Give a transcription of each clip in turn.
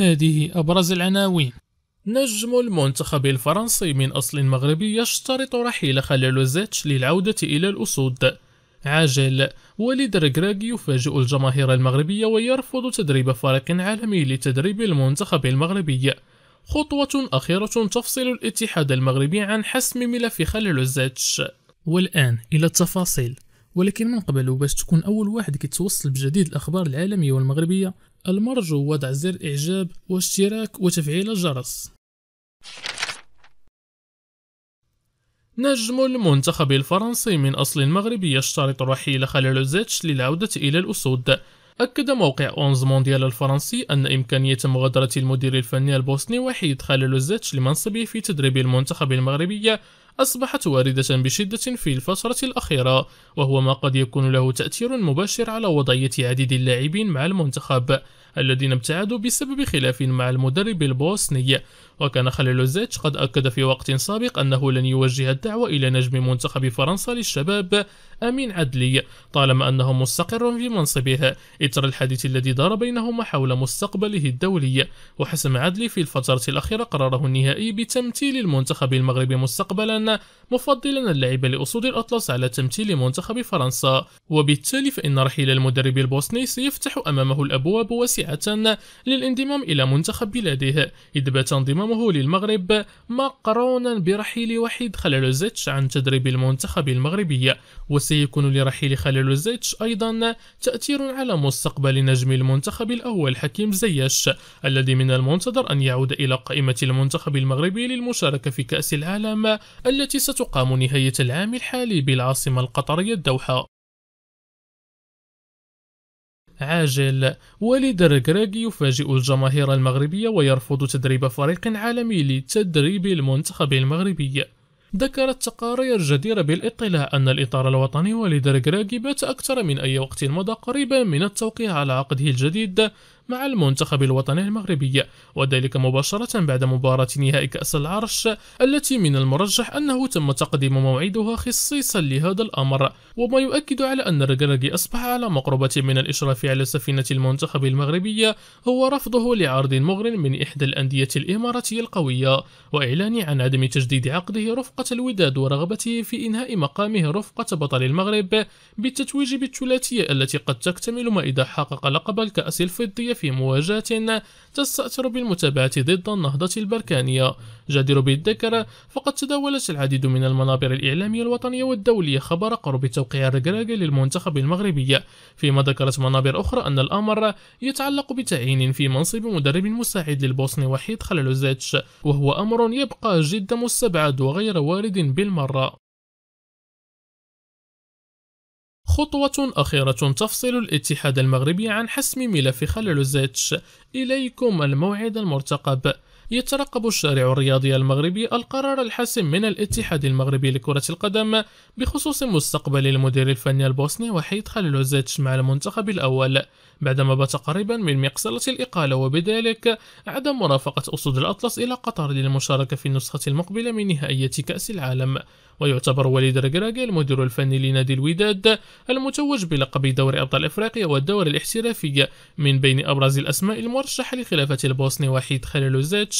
هذه أبرز العناوين نجم المنتخب الفرنسي من أصل مغربي يشترط رحيل خليلوزيتش للعودة إلى الأسود عاجل وليد ركراك يفاجئ الجماهير المغربية ويرفض تدريب فريق عالمي لتدريب المنتخب المغربي خطوة أخيرة تفصل الاتحاد المغربي عن حسم ملف خليلوزيتش والآن إلى التفاصيل ولكن من قبل باش تكون أول واحد كيتوصل بجديد الأخبار العالمية والمغربية المرجو وضع زر إعجاب واشتراك وتفعيل الجرس نجم المنتخب الفرنسي من أصل مغربي يشترط رحيل زيتش للعودة إلى الأسود أكد موقع أونز مونديال الفرنسي أن إمكانية مغادرة المدير الفني البوسني وحيد زيتش لمنصبه في تدريب المنتخب المغربي أصبحت واردة بشدة في الفترة الأخيرة وهو ما قد يكون له تأثير مباشر على وضعية عديد اللاعبين مع المنتخب الذين ابتعدوا بسبب خلاف مع المدرب البوسني وكان خليل زيتش قد أكد في وقت سابق أنه لن يوجه الدعوة إلى نجم منتخب فرنسا للشباب أمين عدلي طالما أنه مستقر في منصبه إثر الحديث الذي دار بينهما حول مستقبله الدولي وحسم عدلي في الفترة الأخيرة قراره النهائي بتمثيل المنتخب المغربي مستقبلا مفضلا اللعب لأسود الأطلس على تمثيل منتخب فرنسا وبالتالي فإن رحيل المدرب البوسني سيفتح أمامه الأبواب واسعة للانضمام إلى منتخب بلاده إذ بات انضمامه للمغرب مقرونا برحيل وحيد خلال زيتش عن تدريب المنتخب المغربي سيكون لرحيل خليل زيتش أيضا تأثير على مستقبل نجم المنتخب الأول حكيم زياش الذي من المنتظر أن يعود إلى قائمة المنتخب المغربي للمشاركة في كأس العالم التي ستقام نهاية العام الحالي بالعاصمة القطرية الدوحة عاجل وليد الركراكي يفاجئ الجماهير المغربية ويرفض تدريب فريق عالمي لتدريب المنتخب المغربي ذكرت تقارير جديرة بالاطلاع أن الإطار الوطني ولد بات أكثر من أي وقت مضى قريبا من التوقيع على عقده الجديد مع المنتخب الوطني المغربي وذلك مباشرة بعد مباراة نهائي كأس العرش التي من المرجح أنه تم تقديم موعدها خصيصا لهذا الأمر وما يؤكد على أن الركراكي أصبح على مقربة من الإشراف على سفينة المنتخب المغربي هو رفضه لعرض مغر من إحدى الأندية الإماراتية القوية وإعلان عن عدم تجديد عقده رفقة الوداد ورغبته في إنهاء مقامه رفقة بطل المغرب بالتتويج بالثلاثية التي قد تكتمل ما إذا حقق لقب الكأس الفضية في مواجهة تستأثر بالمتابعة ضد النهضة البركانية جدير بالذكر فقد تداولت العديد من المنابر الإعلامية الوطنية والدولية خبر قرب توقيع الركراكي للمنتخب المغربي فيما ذكرت منابر أخرى أن الأمر يتعلق بتعيين في منصب مدرب مساعد للبوسني وحيد خللوزيتش وهو أمر يبقى جدا مستبعد وغير وارد بالمرة خطوة أخيرة تفصل الاتحاد المغربي عن حسم ملف خلل الزيتش إليكم الموعد المرتقب يترقب الشارع الرياضي المغربي القرار الحاسم من الاتحاد المغربي لكرة القدم بخصوص مستقبل المدير الفني البوسني وحيد خليل مع المنتخب الأول بعدما بات قريبا من مقصلة الإقالة وبذلك عدم مرافقة أسود الأطلس إلى قطر للمشاركة في النسخة المقبلة من نهائية كأس العالم ويعتبر وليد رجراجي المدير الفني لنادي الوداد المتوج بلقب دوري أبطال إفريقيا والدوري الاحترافي من بين أبرز الأسماء المرشحة لخلافة البوسني وحيد خليل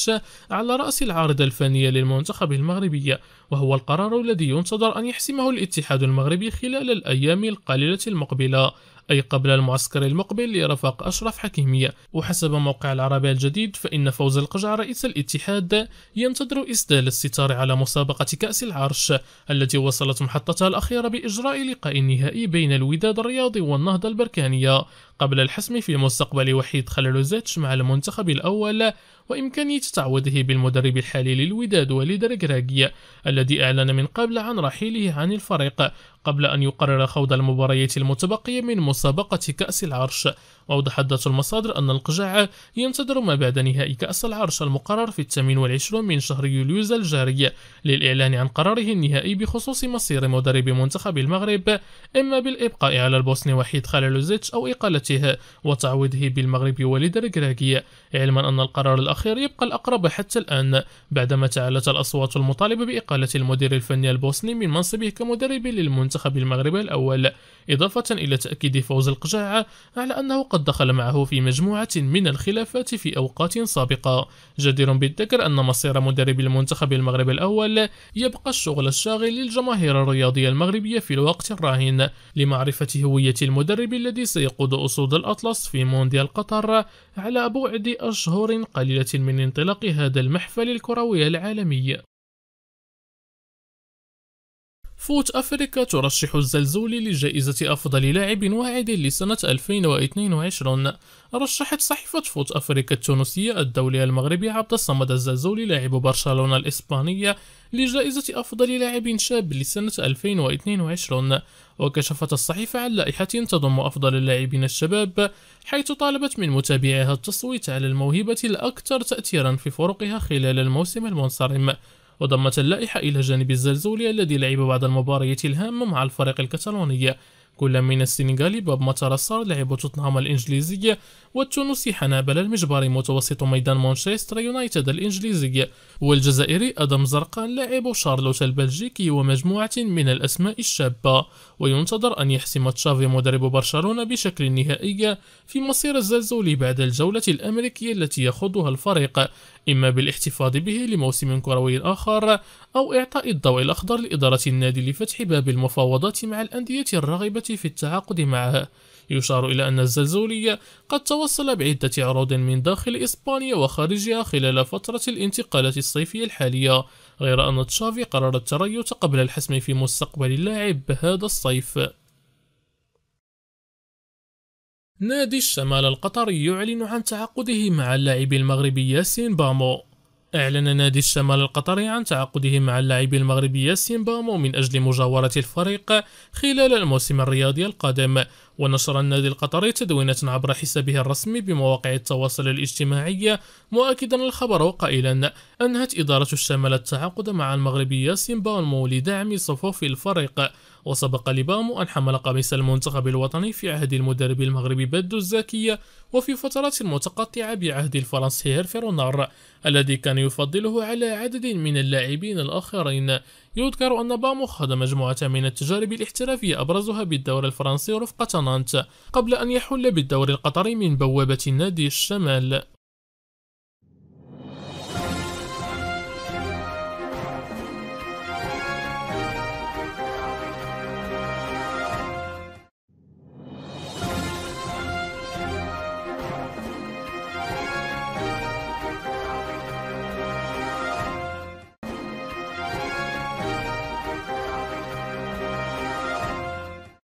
ماتش على رأس العارضة الفنية للمنتخب المغربي وهو القرار الذي ينتظر أن يحسمه الاتحاد المغربي خلال الأيام القليلة المقبلة أي قبل المعسكر المقبل لرفاق أشرف حكيمية وحسب موقع العربية الجديد فإن فوز القجع رئيس الاتحاد ينتظر إسدال الستار على مسابقة كأس العرش التي وصلت محطتها الأخيرة بإجراء لقاء نهائي بين الوداد الرياضي والنهضة البركانية قبل الحسم في مستقبل وحيد خللوزيتش مع المنتخب الأول وإمكانية تعويضه بالمدرب الحالي للوداد وليدر ركراكي الذي أعلن من قبل عن رحيله عن الفريق قبل أن يقرر خوض المباريات المتبقية من مسابقة كأس العرش وأوضحت ذات المصادر أن القجاع ينتظر ما بعد نهائي كأس العرش المقرر في 28 من شهر يوليوز الجاري للإعلان عن قراره النهائي بخصوص مصير مدرب منتخب المغرب إما بالإبقاء على البوسني وحيد خاليلوزيتش أو إقالته وتعويضه بالمغرب وليد ركراكي علما أن القرار الأخير يبقى الأقرب حتى الآن بعدما تعالت الأصوات المطالبة بإقالة المدير الفني البوسني من منصبه كمدرب للمنتخب المنتخب المغربي الأول إضافة إلى تأكيد فوز القجاعة على أنه قد دخل معه في مجموعة من الخلافات في أوقات سابقة جدير بالذكر أن مصير مدرب المنتخب المغربي الأول يبقى الشغل الشاغل للجماهير الرياضية المغربية في الوقت الراهن لمعرفة هوية المدرب الذي سيقود أسود الأطلس في مونديال قطر على بعد أشهر قليلة من انطلاق هذا المحفل الكروي العالمي فوت أفريكا ترشح الزلزولي لجائزة أفضل لاعب واعد لسنة 2022 رشحت صحيفة فوت أفريكا التونسية الدولية المغربي عبد الصمد الزلزولي لاعب برشلونة الإسبانية لجائزة أفضل لاعب شاب لسنة 2022 وكشفت الصحيفة عن لائحة تضم أفضل اللاعبين الشباب حيث طالبت من متابعيها التصويت على الموهبة الأكثر تأثيرا في فرقها خلال الموسم المنصرم وضمت اللائحة إلى جانب الزلزولي الذي لعب بعض المباريات الهامة مع الفريق الكتالوني كل من السنغالي باب مطار الصار لعب توتنهام الإنجليزي والتونسي حنابل المجبري متوسط ميدان مانشستر يونايتد الإنجليزي والجزائري أدم زرقان لاعب شارلوت البلجيكي ومجموعة من الأسماء الشابة وينتظر أن يحسم تشافي مدرب برشلونة بشكل نهائي في مصير الزلزولي بعد الجولة الأمريكية التي يخوضها الفريق إما بالاحتفاظ به لموسم كروي آخر أو إعطاء الضوء الأخضر لإدارة النادي لفتح باب المفاوضات مع الأندية الراغبة في التعاقد معه يشار إلى أن الزلزولي قد توصل بعدة عروض من داخل إسبانيا وخارجها خلال فترة الانتقالات الصيفية الحالية غير أن تشافي قرر التريث قبل الحسم في مستقبل اللاعب هذا الصيف نادي الشمال القطري يعلن عن تعاقده مع اللاعب المغربي ياسين بامو أعلن نادي الشمال القطري عن تعاقده مع اللاعب المغربي ياسين بامو من أجل مجاورة الفريق خلال الموسم الرياضي القادم ونشر النادي القطري تدوينة عبر حسابه الرسمي بمواقع التواصل الاجتماعي مؤكدا الخبر وقائلا أنهت إدارة الشمال التعاقد مع المغربي ياسين بالمو لدعم صفوف الفريق وسبق لبامو أن حمل قميص المنتخب الوطني في عهد المدرب المغربي بدو الزاكية وفي فترات متقطعة بعهد الفرنسي هيرفي رونار الذي كان يفضله على عدد من اللاعبين الآخرين يذكر أن بامو خاض مجموعة من التجارب الاحترافية أبرزها بالدوري الفرنسي رفقة نانت قبل أن يحل بالدوري القطري من بوابة نادي الشمال